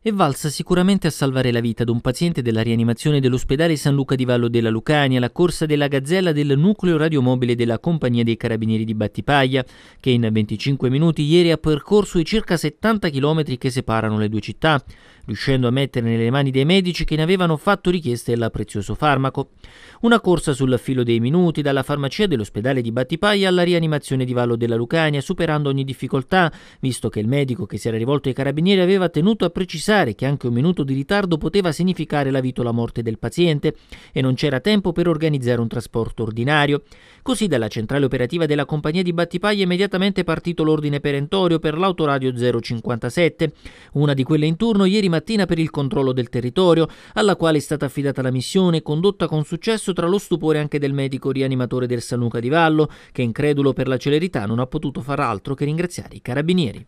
è valsa sicuramente a salvare la vita ad un paziente della rianimazione dell'ospedale San Luca di Vallo della Lucania, la corsa della gazzella del nucleo radiomobile della Compagnia dei Carabinieri di Battipaglia, che in 25 minuti ieri ha percorso i circa 70 km che separano le due città, riuscendo a mettere nelle mani dei medici che ne avevano fatto richiesta il prezioso farmaco. Una corsa sul filo dei minuti dalla farmacia dell'ospedale di Battipaglia alla rianimazione di Vallo della Lucania, superando ogni difficoltà, visto che il medico che si era rivolto ai carabinieri aveva tenuto a precisare pensare che anche un minuto di ritardo poteva significare la vita o la morte del paziente e non c'era tempo per organizzare un trasporto ordinario. Così dalla centrale operativa della compagnia di Battipaglia è immediatamente partito l'ordine perentorio per l'autoradio 057, una di quelle in turno ieri mattina per il controllo del territorio, alla quale è stata affidata la missione condotta con successo tra lo stupore anche del medico rianimatore del San Luca di Vallo, che incredulo per la celerità non ha potuto far altro che ringraziare i carabinieri.